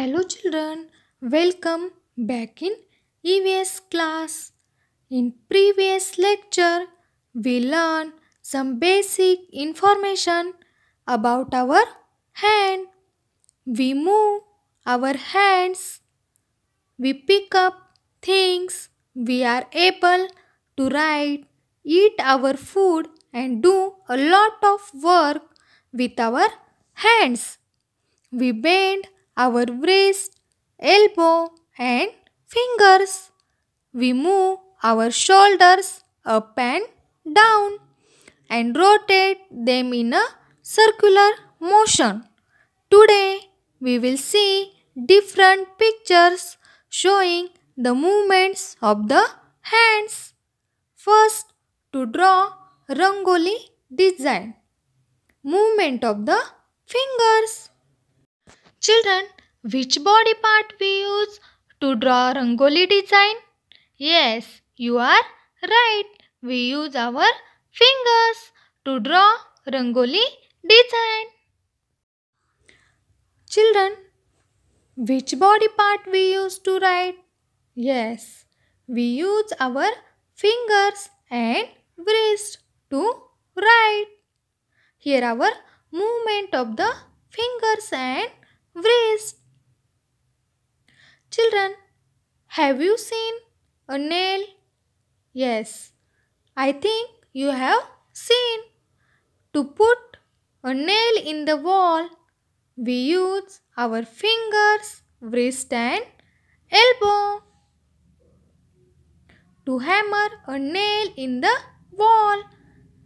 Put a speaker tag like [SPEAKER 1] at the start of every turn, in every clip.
[SPEAKER 1] Hello children, welcome back in EVS class. In previous lecture, we learned some basic information about our hand. We move our hands. We pick up things. We are able to write, eat our food and do a lot of work with our hands. We bend our wrist, elbow and fingers. We move our shoulders up and down and rotate them in a circular motion. Today we will see different pictures showing the movements of the hands. First to draw Rangoli design. Movement of the fingers. Children, which body part we use to draw Rangoli design? Yes, you are right. We use our fingers to draw Rangoli design. Children, which body part we use to write? Yes, we use our fingers and wrist to write. Here our movement of the fingers and wrist. Children, have you seen a nail? Yes, I think you have seen. To put a nail in the wall, we use our fingers, wrist and elbow to hammer a nail in the wall.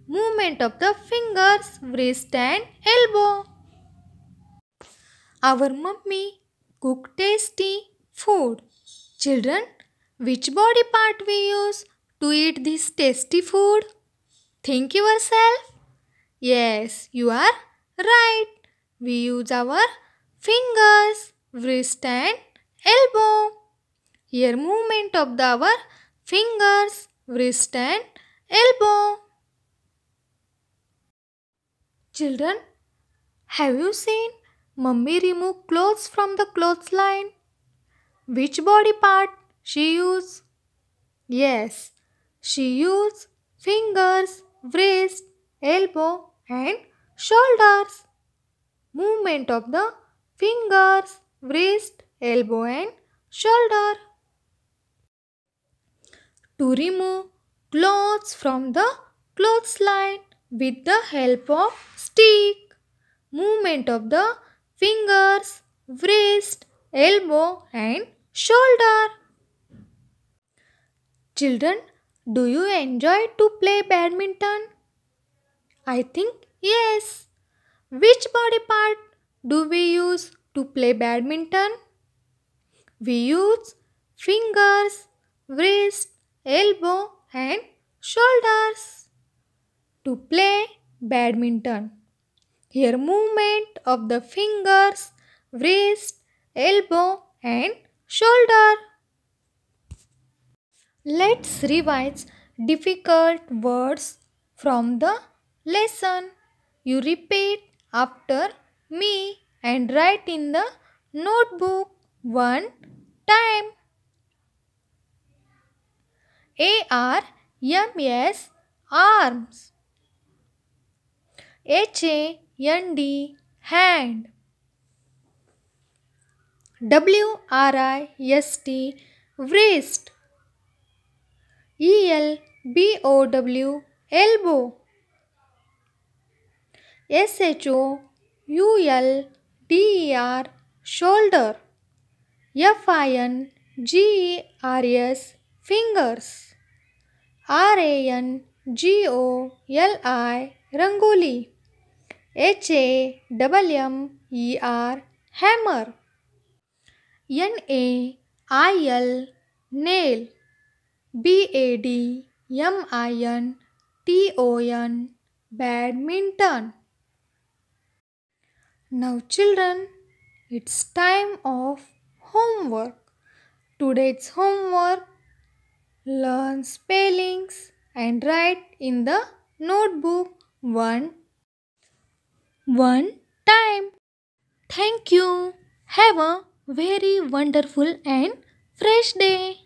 [SPEAKER 1] Movement of the fingers, wrist and elbow. Our mummy cook tasty food. Children, which body part we use to eat this tasty food? Think yourself. Yes, you are right. We use our fingers, wrist and elbow. Here movement of the our fingers, wrist and elbow. Children, have you seen Mummy remove clothes from the clothesline. Which body part she use? Yes, she use fingers, wrist, elbow and shoulders. Movement of the fingers, wrist, elbow and shoulder. To remove clothes from the clothesline with the help of stick. Movement of the fingers, wrist, elbow and shoulder. Children, do you enjoy to play badminton? I think yes. Which body part do we use to play badminton? We use fingers, wrist, elbow and shoulders to play badminton. Here movement of the fingers, wrist, elbow and shoulder. Let's revise difficult words from the lesson. You repeat after me and write in the notebook one time. A R M S arms. H A N D hand W R I S T wrist E L B O W elbow S H O U L D E R shoulder F I N G E R S fingers R A N G O L I rangoli H A W M E R N A I L nail. B A D M I N T O N badminton. Now, children, it's time of homework. Today's homework learn spellings and write in the notebook one one time. Thank you. Have a very wonderful and fresh day.